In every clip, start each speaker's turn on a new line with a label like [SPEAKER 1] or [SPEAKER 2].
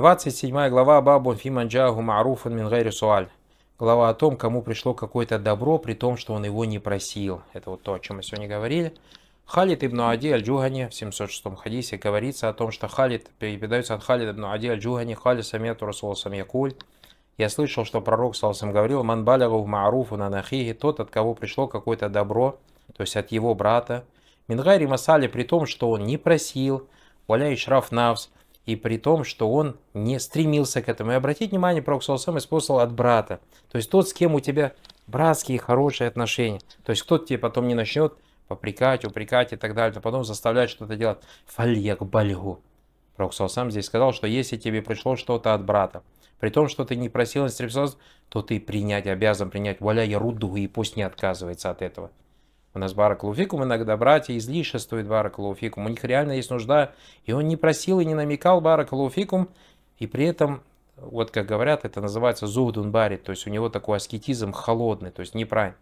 [SPEAKER 1] 27 глава Бабу Фиманджагу Маруфан Мингайри Суаль. Глава о том, кому пришло какое-то добро, при том, что он его не просил. Это вот то, о чем мы сегодня говорили. Халид ибн Ади аль-Джугани в 706 хадисе говорится о том, что Халид передается от Халид ибн Ади аль-Джугани, Халид самет Расул самьякуль. Я слышал, что пророк Салсам говорил, «Ман балягу ма'руфу на нахихи», тот, от кого пришло какое-то добро, то есть от его брата. мингари Масали, при том, что он не просил, валяй шраф навс, и при том, что он не стремился к этому. И обратите внимание, пророк Саусам использовал от брата. То есть тот, с кем у тебя братские хорошие отношения. То есть кто-то тебе потом не начнет попрекать, упрекать и так далее, то потом заставлять что-то делать. Фальяк бальгу. Пророк Саусам здесь сказал, что если тебе пришло что-то от брата, при том, что ты не просил инстрипсоз, то ты принять обязан принять валя я руду, и пусть не отказывается от этого. У нас баракалуфикум иногда братья излишествуют баракалуфикум. У них реально есть нужда. И он не просил и не намекал баракалуфикум. И при этом, вот как говорят, это называется зудун барит. То есть у него такой аскетизм холодный, то есть неправильно.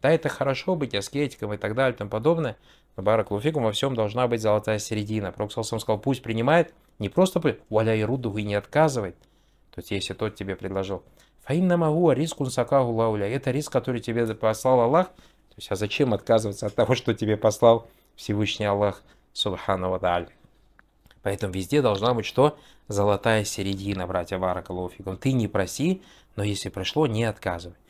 [SPEAKER 1] Да, это хорошо быть аскетиком и так далее и тому подобное. Но баракалуфикум во всем должна быть золотая середина. Пророк сказал, пусть принимает, не просто валя и руду и не отказывает. То есть если тот тебе предложил. Фаинна магуа рискун сакагу лауля. Это риск, который тебе послал Аллах, то есть, а зачем отказываться от того, что тебе послал Всевышний Аллах Субхану Ваталь? Поэтому везде должна быть что? Золотая середина, братья Баракалуфикум. Ты не проси, но если пришло, не отказывай.